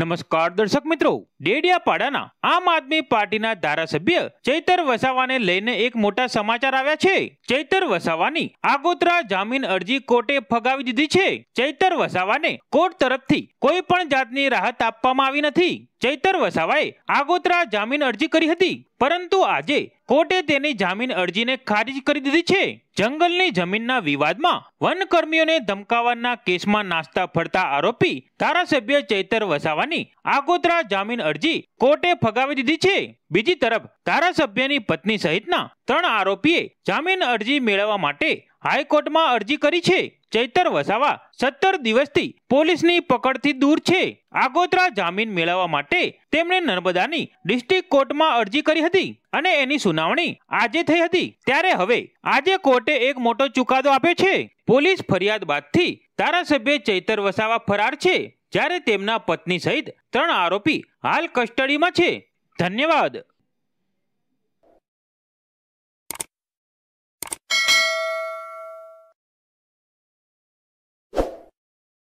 નમસ્કાર દર્શક મિત્રો ડેડિયાપાડાના આમ આદમી પાર્ટીના ધારાસભ્ય ચૈતર વસાવાને લઈને એક મોટા સમાચાર આવ્યા છે ચૈતર વસાવાની આગોતરા જામીન અરજી કોર્ટે ફગાવી દીધી છે ચૈતર વસાવાને કોર્ટ તરફથી કોઈ પણ જાતની રાહત આપવામાં આવી નથી ચૈતર વસાવાએ આગોતરા જામીન અરજી કરી હતી પરંતુ આજે કોર્ટે તેની જામીન અરજીને ખારીજ કરી દીધી છે જંગલની જમીનના વિવાદમાં વનકર્મીઓને ધમકાવવાના કેસમાં નાસ્તા ફરતા આરોપી ધારાસભ્ય ચૈતર વસાવાની આગોતરા જામીન અરજી કોર્ટે ફગાવી દીધી છે બીજી તરફ ધારાસભ્યની પત્ની સહિતના ત્રણ આરોપીએ જામીન અરજી મેળવવા માટે હાઈકોર્ટમાં અરજી કરી છે ચૈતર વસાવા સત્તર દિવસથી પોલીસની પકડથી દૂર છે આગોતરા જામીન મેળવવા માટે તેમણે નર્મદાની ડિસ્ટ્રિક્ટ કોર્ટમાં અરજી કરી હતી અને એની સુનાવણી આજે થઈ હતી ત્યારે હવે આજે કોર્ટે એક મોટો ચુકાદો આપ્યો છે પોલીસ ફરિયાદ બાદથી ધારાસભ્ય ચૈતર વસાવા ફરાર છે જ્યારે તેમના પત્ની સહિત ત્રણ આરોપી હાલ કસ્ટડીમાં છે ધન્યવાદ